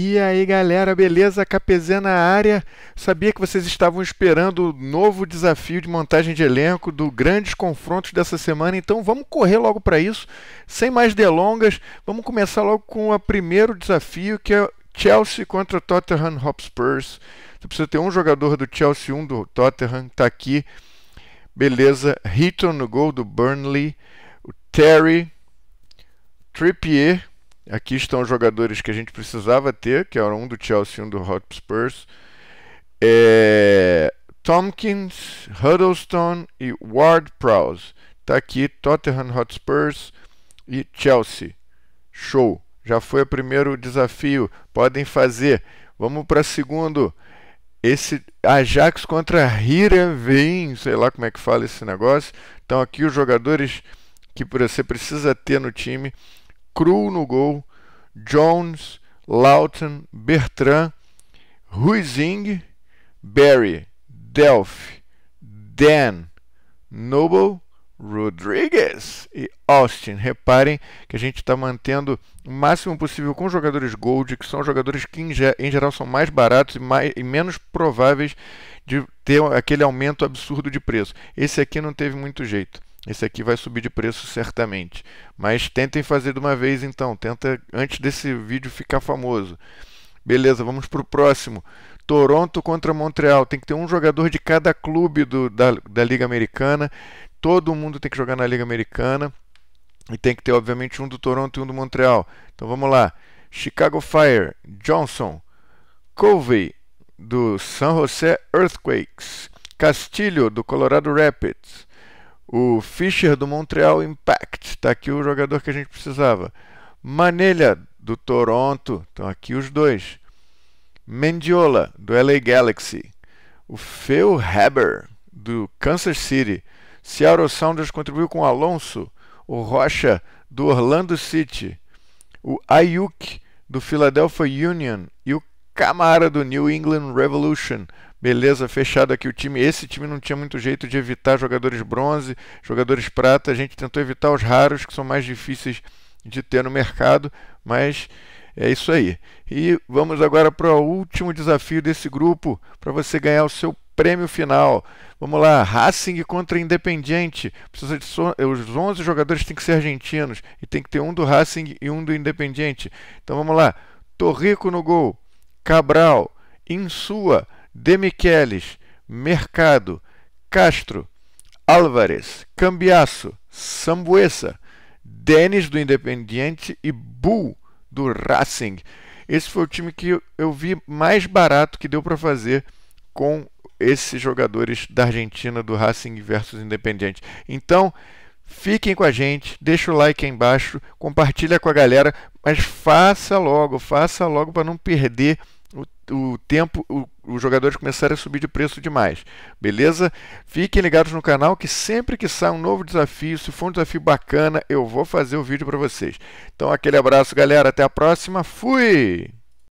E aí galera, beleza? KPZ na área. Sabia que vocês estavam esperando o novo desafio de montagem de elenco do Grandes Confrontos dessa semana, então vamos correr logo para isso, sem mais delongas. Vamos começar logo com o primeiro desafio que é Chelsea contra Tottenham Hotspurs. Você precisa ter um jogador do Chelsea, um do Tottenham, está aqui. Beleza, Heaton no gol do Burnley, o Terry, Trippier Aqui estão os jogadores que a gente precisava ter, que era um do Chelsea e um do Hotspurs. É, Tompkins, Huddleston e Ward Prowse. Está aqui Tottenham Hotspurs e Chelsea. Show! Já foi o primeiro desafio. Podem fazer. Vamos para segundo. Esse Ajax contra Heerenveen, sei lá como é que fala esse negócio. Então aqui os jogadores que você precisa ter no time Cru no gol, Jones, Lawton, Bertrand, Ruizing, Barry, Delphi, Dan, Noble, Rodrigues e Austin. Reparem que a gente está mantendo o máximo possível com jogadores Gold, que são jogadores que em, geral são mais baratos e, mais, e menos prováveis de ter aquele aumento absurdo de preço. Esse aqui não teve muito jeito esse aqui vai subir de preço certamente. Mas tentem fazer de uma vez então, tenta antes desse vídeo ficar famoso. Beleza, vamos para o próximo. Toronto contra Montreal. Tem que ter um jogador de cada clube do, da, da Liga Americana. Todo mundo tem que jogar na Liga Americana. E tem que ter, obviamente, um do Toronto e um do Montreal. Então vamos lá. Chicago Fire, Johnson, Covey, do San Jose Earthquakes, Castilho, do Colorado Rapids, o Fischer do Montreal Impact, está aqui o jogador que a gente precisava. Manelha do Toronto, estão aqui os dois. Mendiola do LA Galaxy. O Phil Haber do Kansas City. Seattle Sounders contribuiu com Alonso. O Rocha do Orlando City. O Ayuk do Philadelphia Union e o Camara do New England Revolution Beleza, fechado aqui o time. Esse time não tinha muito jeito de evitar jogadores bronze, jogadores prata. A gente tentou evitar os raros, que são mais difíceis de ter no mercado, mas é isso aí. E vamos agora para o último desafio desse grupo, para você ganhar o seu prêmio final. Vamos lá, Racing contra Independiente. Precisa de so... Eh, os 11 jogadores têm que ser argentinos e tem que ter um do Racing e um do Independiente. Então vamos lá. Torrico no gol, Cabral, Insua, Demichelis, Mercado, Castro, Álvares, Cambiaço, Sambuesa, Denis do Independiente e Bull do Racing. Esse foi o time que eu vi mais barato que deu para fazer com esses jogadores da Argentina do Racing versus Independiente. Então, fiquem com a gente, deixa o like aí embaixo, compartilha com a galera, mas faça logo, faça logo para não perder o, o tempo, o os jogadores começarem a subir de preço demais. Beleza? Fiquem ligados no canal que sempre que sai um novo desafio, se for um desafio bacana, eu vou fazer o um vídeo para vocês. Então aquele abraço, galera, até a próxima. Fui.